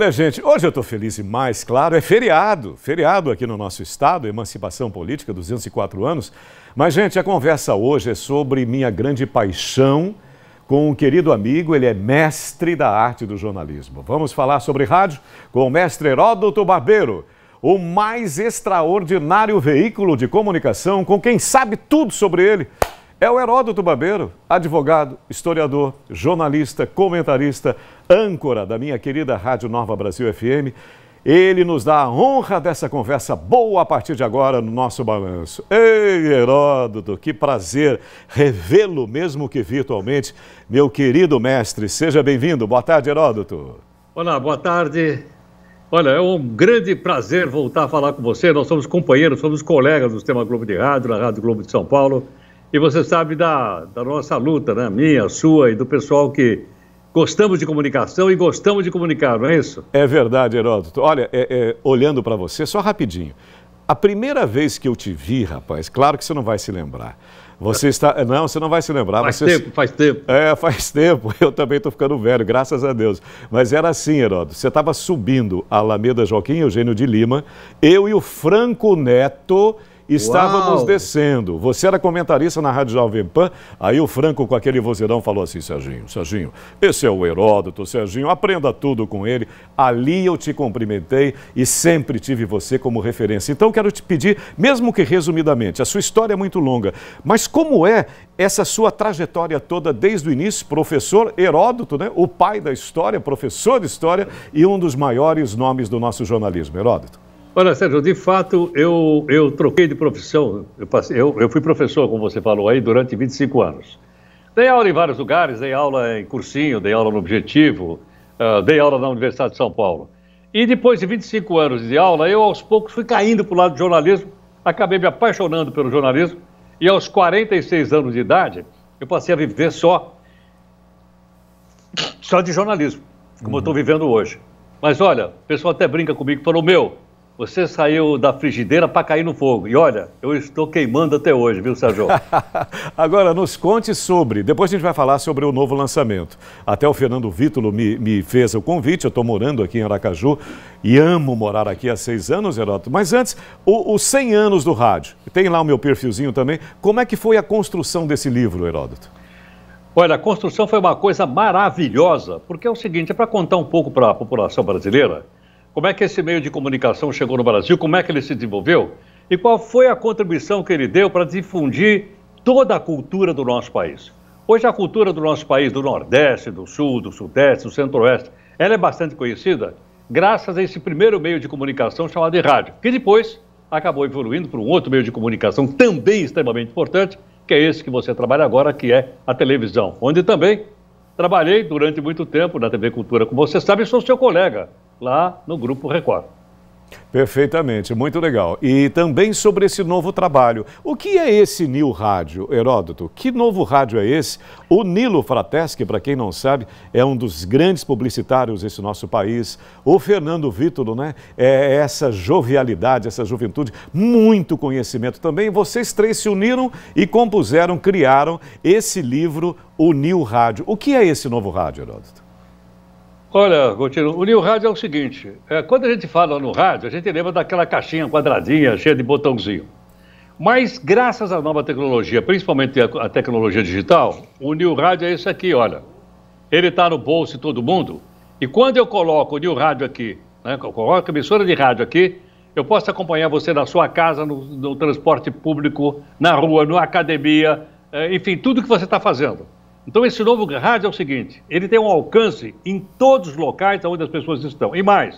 Olha, gente, hoje eu estou feliz e mais, claro, é feriado. Feriado aqui no nosso estado, Emancipação Política, 204 anos. Mas, gente, a conversa hoje é sobre minha grande paixão com um querido amigo, ele é mestre da arte do jornalismo. Vamos falar sobre rádio com o mestre Heródoto Barbeiro, o mais extraordinário veículo de comunicação com quem sabe tudo sobre ele, é o Heródoto Babeiro, advogado, historiador, jornalista, comentarista, âncora da minha querida Rádio Nova Brasil FM. Ele nos dá a honra dessa conversa boa a partir de agora no nosso balanço. Ei, Heródoto, que prazer revê-lo, mesmo que virtualmente, meu querido mestre. Seja bem-vindo. Boa tarde, Heródoto. Olá, boa tarde. Olha, é um grande prazer voltar a falar com você. Nós somos companheiros, somos colegas do Sistema Globo de Rádio, na Rádio Globo de São Paulo. E você sabe da, da nossa luta, né? Minha, sua e do pessoal que gostamos de comunicação e gostamos de comunicar, não é isso? É verdade, Heródoto. Olha, é, é, olhando para você, só rapidinho. A primeira vez que eu te vi, rapaz, claro que você não vai se lembrar. Você está. Não, você não vai se lembrar. Faz você... tempo, faz tempo. É, faz tempo. Eu também estou ficando velho, graças a Deus. Mas era assim, Heródoto. Você estava subindo a Alameda Joaquim Eugênio de Lima, eu e o Franco Neto Estávamos Uau. descendo. Você era comentarista na Rádio Jovem Pan. Aí o Franco, com aquele vozeirão, falou assim: Serginho, Serginho, esse é o Heródoto, Serginho, aprenda tudo com ele. Ali eu te cumprimentei e sempre tive você como referência. Então quero te pedir, mesmo que resumidamente, a sua história é muito longa, mas como é essa sua trajetória toda desde o início? Professor Heródoto, né? o pai da história, professor de história e um dos maiores nomes do nosso jornalismo. Heródoto. Olha, Sérgio, de fato, eu, eu troquei de profissão. Eu, passei, eu, eu fui professor, como você falou aí, durante 25 anos. Dei aula em vários lugares, dei aula em cursinho, dei aula no Objetivo, uh, dei aula na Universidade de São Paulo. E depois de 25 anos de aula, eu aos poucos fui caindo para o lado do jornalismo, acabei me apaixonando pelo jornalismo, e aos 46 anos de idade, eu passei a viver só, só de jornalismo, como uhum. eu estou vivendo hoje. Mas olha, o pessoal até brinca comigo, falou, meu, você saiu da frigideira para cair no fogo. E olha, eu estou queimando até hoje, viu, Sérgio? Agora, nos conte sobre. Depois a gente vai falar sobre o novo lançamento. Até o Fernando Vítulo me, me fez o convite. Eu estou morando aqui em Aracaju e amo morar aqui há seis anos, Heroto. Mas antes, os 100 anos do rádio. Tem lá o meu perfilzinho também. Como é que foi a construção desse livro, Heródoto? Olha, a construção foi uma coisa maravilhosa, porque é o seguinte: é para contar um pouco para a população brasileira como é que esse meio de comunicação chegou no Brasil? Como é que ele se desenvolveu? E qual foi a contribuição que ele deu para difundir toda a cultura do nosso país? Hoje a cultura do nosso país, do Nordeste, do Sul, do Sudeste, do Centro-Oeste, ela é bastante conhecida graças a esse primeiro meio de comunicação chamado de rádio, que depois acabou evoluindo para um outro meio de comunicação também extremamente importante, que é esse que você trabalha agora, que é a televisão, onde também trabalhei durante muito tempo na TV Cultura, como você sabe, sou seu colega lá no Grupo Record. Perfeitamente, muito legal. E também sobre esse novo trabalho. O que é esse Nil Rádio, Heródoto? Que novo rádio é esse? O Nilo Frateschi, para quem não sabe, é um dos grandes publicitários desse nosso país. O Fernando Vítolo, né? É essa jovialidade, essa juventude, muito conhecimento também. Vocês três se uniram e compuseram, criaram esse livro, o Nil Rádio. O que é esse novo rádio, Heródoto? Olha, Coutinho, o New Rádio é o seguinte: é, quando a gente fala no rádio, a gente lembra daquela caixinha quadradinha, cheia de botãozinho. Mas, graças à nova tecnologia, principalmente a, a tecnologia digital, o New Rádio é esse aqui, olha. Ele está no bolso de todo mundo. E quando eu coloco o New Rádio aqui, né, coloco a emissora de rádio aqui, eu posso acompanhar você na sua casa, no, no transporte público, na rua, na academia, é, enfim, tudo que você está fazendo. Então, esse novo rádio é o seguinte: ele tem um alcance em todos os locais onde as pessoas estão. E mais,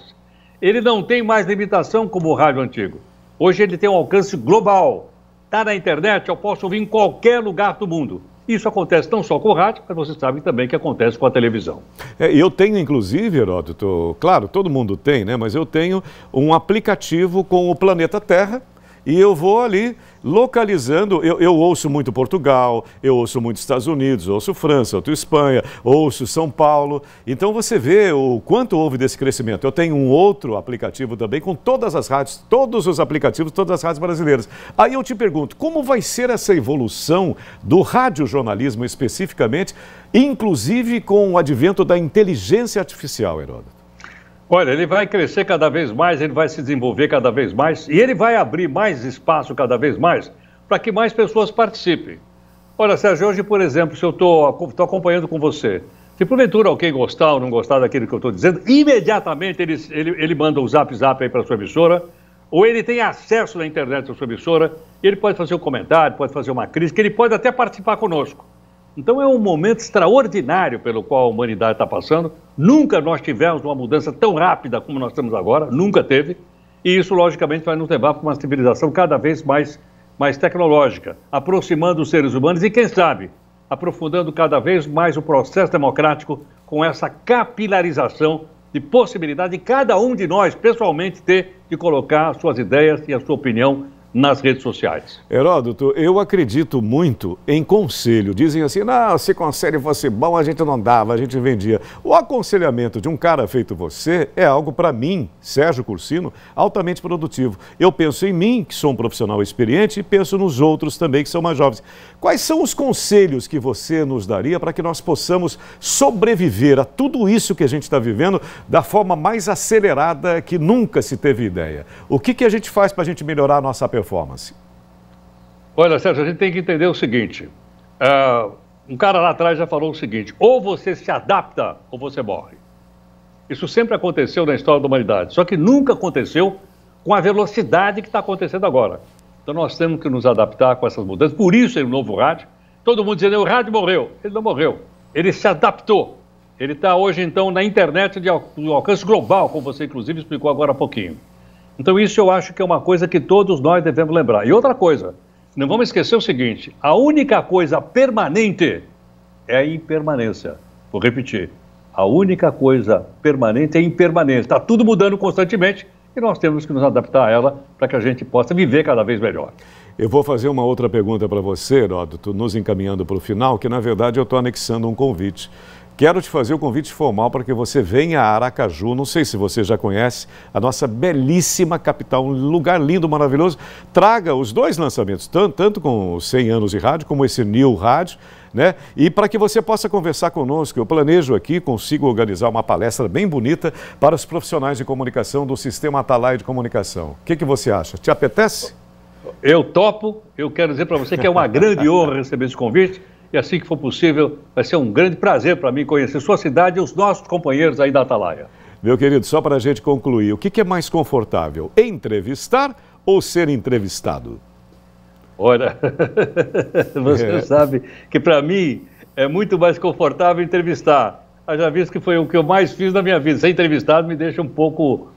ele não tem mais limitação como o rádio antigo. Hoje ele tem um alcance global. Está na internet, eu posso ouvir em qualquer lugar do mundo. Isso acontece não só com o rádio, mas vocês sabem também que acontece com a televisão. É, eu tenho, inclusive, Heródoto, claro, todo mundo tem, né? Mas eu tenho um aplicativo com o planeta Terra e eu vou ali localizando. Eu, eu, ouço muito Portugal, eu ouço muito Estados Unidos, ouço França, ouço Espanha, ouço São Paulo. Então você vê o quanto houve desse crescimento. Eu tenho um outro aplicativo também com todas as rádios, todos os aplicativos, todas as rádios brasileiras. Aí eu te pergunto, como vai ser essa evolução do radiojornalismo especificamente, inclusive com o advento da inteligência artificial, Heródoto? Olha, ele vai crescer cada vez mais, ele vai se desenvolver cada vez mais e ele vai abrir mais espaço cada vez mais para que mais pessoas participem. Olha, Sérgio, hoje, por exemplo, se eu estou acompanhando com você, se porventura alguém gostar ou não gostar daquilo que eu estou dizendo, imediatamente ele, ele, ele manda o um zap zap aí para a sua emissora, ou ele tem acesso na internet da sua emissora, ele pode fazer um comentário, pode fazer uma crítica, ele pode até participar conosco. Então é um momento extraordinário pelo qual a humanidade está passando. Nunca nós tivemos uma mudança tão rápida como nós temos agora, nunca teve. E isso, logicamente, vai nos levar para uma civilização cada vez mais, mais tecnológica, aproximando os seres humanos e, quem sabe, aprofundando cada vez mais o processo democrático com essa capilarização de possibilidade de cada um de nós, pessoalmente, ter de colocar suas ideias e a sua opinião nas redes sociais. Heródoto, eu acredito muito em conselho. Dizem assim, não, se conselho fosse bom, a gente não dava, a gente vendia. O aconselhamento de um cara feito você é algo para mim, Sérgio Cursino, altamente produtivo. Eu penso em mim, que sou um profissional experiente, e penso nos outros também, que são mais jovens. Quais são os conselhos que você nos daria para que nós possamos sobreviver a tudo isso que a gente está vivendo da forma mais acelerada que nunca se teve ideia? O que, que a gente faz para a gente melhorar a nossa performance? performance? Olha, Sérgio, a gente tem que entender o seguinte: uh, um cara lá atrás já falou o seguinte: ou você se adapta ou você morre. Isso sempre aconteceu na história da humanidade, só que nunca aconteceu com a velocidade que está acontecendo agora. Então nós temos que nos adaptar com essas mudanças. Por isso, o novo rádio, todo mundo dizendo: o rádio morreu. Ele não morreu. Ele se adaptou. Ele está hoje, então, na internet de alcance global, como você, inclusive, explicou agora há pouquinho. Então, isso eu acho que é uma coisa que todos nós devemos lembrar. E outra coisa, não vamos esquecer o seguinte: a única coisa permanente é a impermanência. Vou repetir. A única coisa permanente é a impermanência. Está tudo mudando constantemente e nós temos que nos adaptar a ela para que a gente possa viver cada vez melhor. Eu vou fazer uma outra pergunta para você, Heródoto, nos encaminhando para o final, que na verdade eu estou anexando um convite. Quero te fazer o um convite formal para que você venha a Aracaju. Não sei se você já conhece a nossa belíssima capital, um lugar lindo, maravilhoso. Traga os dois lançamentos, tanto, tanto com 100 anos de rádio, como esse New Rádio. Né? E para que você possa conversar conosco, eu planejo aqui, consigo organizar uma palestra bem bonita para os profissionais de comunicação do Sistema Atalaia de Comunicação. O que, que você acha? Te apetece? Eu topo. Eu quero dizer para você que é uma grande honra receber esse convite e assim que for possível, vai ser um grande prazer para mim conhecer sua cidade e os nossos companheiros aí da Atalaia. Meu querido, só para a gente concluir, o que, que é mais confortável, entrevistar ou ser entrevistado? Olha, você é. sabe que para mim é muito mais confortável entrevistar. Eu já visto que foi o que eu mais fiz na minha vida. Ser entrevistado me deixa um pouco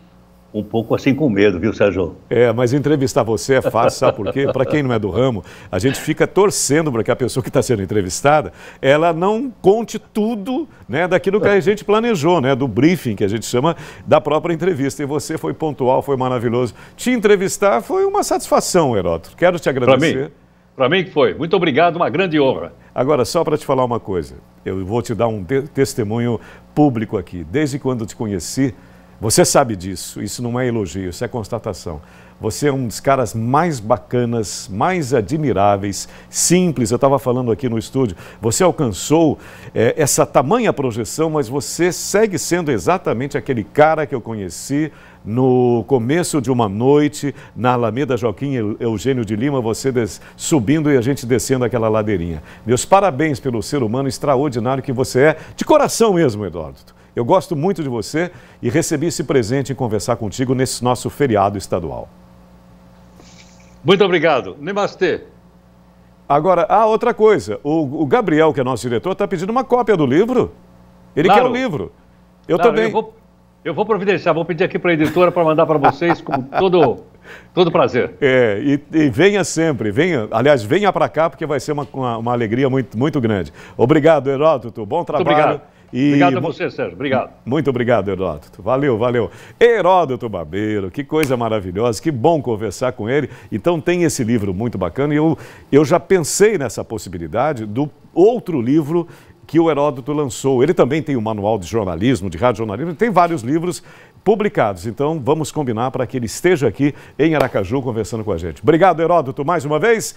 um pouco assim com medo, viu, Sérgio? É, mas entrevistar você é fácil, sabe por quê? Para quem não é do ramo, a gente fica torcendo para que a pessoa que está sendo entrevistada, ela não conte tudo né, daquilo que a gente planejou, né, do briefing que a gente chama da própria entrevista. E você foi pontual, foi maravilhoso. Te entrevistar foi uma satisfação, Heródoto. Quero te agradecer. Para mim que foi. Muito obrigado, uma grande honra. Agora, só para te falar uma coisa, eu vou te dar um testemunho público aqui. Desde quando te conheci, você sabe disso, isso não é elogio, isso é constatação. Você é um dos caras mais bacanas, mais admiráveis, simples. Eu estava falando aqui no estúdio, você alcançou é, essa tamanha projeção, mas você segue sendo exatamente aquele cara que eu conheci no começo de uma noite na Alameda Joaquim Eugênio de Lima, você subindo e a gente descendo aquela ladeirinha. Meus parabéns pelo ser humano extraordinário que você é, de coração mesmo, Eduardo. Eu gosto muito de você e recebi esse presente em conversar contigo nesse nosso feriado estadual. Muito obrigado. Nemastê. Agora, há ah, outra coisa. O, o Gabriel, que é nosso diretor, está pedindo uma cópia do livro. Ele claro. quer o livro. Eu claro, também. Eu vou, eu vou providenciar, vou pedir aqui para a editora para mandar para vocês com todo, todo prazer. É, e, e venha sempre, venha. Aliás, venha para cá, porque vai ser uma, uma, uma, alegria muito, muito grande. Obrigado, Heródoto. Bom trabalho. Muito obrigado. E obrigado a você, Sérgio. Obrigado. Muito obrigado, Heródoto. Valeu, valeu. Heródoto Babeiro, que coisa maravilhosa, que bom conversar com ele. Então tem esse livro muito bacana e eu, eu já pensei nessa possibilidade do outro livro que o Heródoto lançou. Ele também tem o um manual de jornalismo, de rádio jornalismo, tem vários livros publicados. Então vamos combinar para que ele esteja aqui em Aracaju conversando com a gente. Obrigado, Heródoto, mais uma vez.